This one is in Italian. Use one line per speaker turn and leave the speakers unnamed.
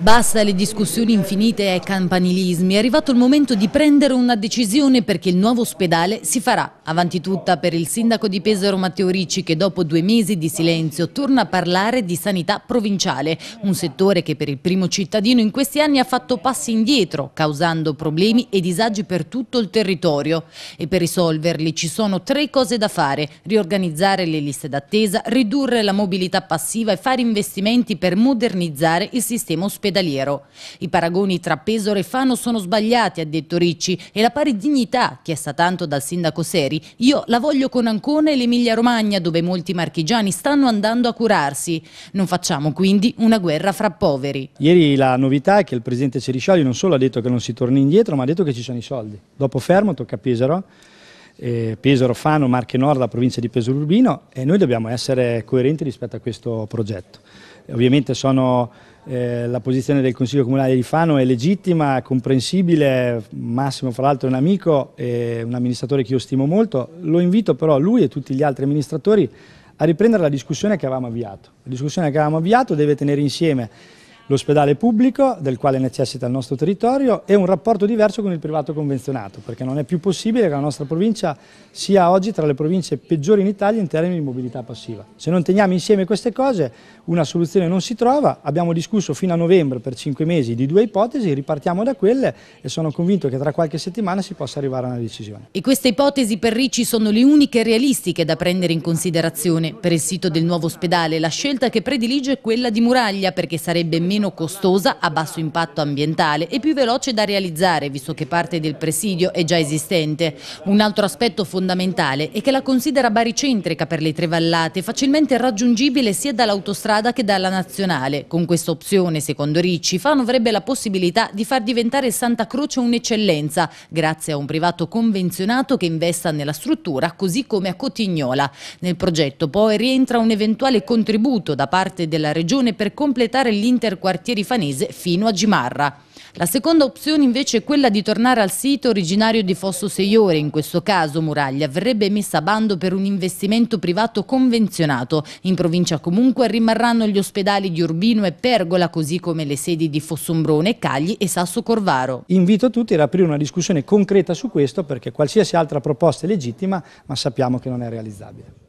Basta le discussioni infinite e campanilismi, è arrivato il momento di prendere una decisione perché il nuovo ospedale si farà. Avanti tutta per il sindaco di Pesaro Matteo Ricci che dopo due mesi di silenzio torna a parlare di sanità provinciale, un settore che per il primo cittadino in questi anni ha fatto passi indietro, causando problemi e disagi per tutto il territorio. E per risolverli ci sono tre cose da fare, riorganizzare le liste d'attesa, ridurre la mobilità passiva e fare investimenti per modernizzare il sistema ospedale ospedaliero. I paragoni tra Pesaro e Fano sono sbagliati, ha detto Ricci, e la pari dignità, chiesta tanto dal sindaco Seri, io la voglio con Ancona e l'Emilia Romagna, dove molti marchigiani stanno andando a curarsi. Non facciamo quindi una guerra fra poveri.
Ieri la novità è che il presidente Ceriscioli non solo ha detto che non si torni indietro, ma ha detto che ci sono i soldi. Dopo Fermo tocca a Pesaro eh, Pesaro, Fano, Marche Nord, la provincia di Pesaro Urbino e noi dobbiamo essere coerenti rispetto a questo progetto. Ovviamente sono, eh, la posizione del Consiglio Comunale di Fano è legittima, comprensibile, Massimo fra l'altro è un amico, è un amministratore che io stimo molto, lo invito però lui e tutti gli altri amministratori a riprendere la discussione che avevamo avviato. La discussione che avevamo avviato deve tenere insieme l'ospedale pubblico del quale necessita il nostro territorio e un rapporto diverso con il privato convenzionato, perché non è più possibile che la nostra provincia sia oggi tra le province peggiori in Italia in termini di mobilità passiva. Se non teniamo insieme queste cose una soluzione non si trova, abbiamo discusso fino a novembre per cinque mesi di due ipotesi, ripartiamo da quelle e sono convinto che tra qualche settimana si possa arrivare a una decisione.
E queste ipotesi per Ricci sono le uniche realistiche da prendere in considerazione. Per il sito del nuovo ospedale la scelta che predilige è quella di Muraglia perché sarebbe meno meno costosa, a basso impatto ambientale e più veloce da realizzare, visto che parte del presidio è già esistente. Un altro aspetto fondamentale è che la considera baricentrica per le tre vallate, facilmente raggiungibile sia dall'autostrada che dalla nazionale. Con questa opzione, secondo Ricci, Fano avrebbe la possibilità di far diventare Santa Croce un'eccellenza, grazie a un privato convenzionato che investa nella struttura, così come a Cotignola. Nel progetto poi rientra un eventuale contributo da parte della Regione per completare l'interquadratura quartieri Fanese fino a Gimarra. La seconda opzione invece è quella di tornare al sito originario di Fosso Seiore, in questo caso Muraglia verrebbe messa a bando per un investimento privato convenzionato. In provincia comunque rimarranno gli ospedali di Urbino e Pergola, così come le sedi di Fossombrone, Cagli e Sasso Corvaro.
Invito tutti ad aprire una discussione concreta su questo perché qualsiasi altra proposta è legittima ma sappiamo che non è realizzabile.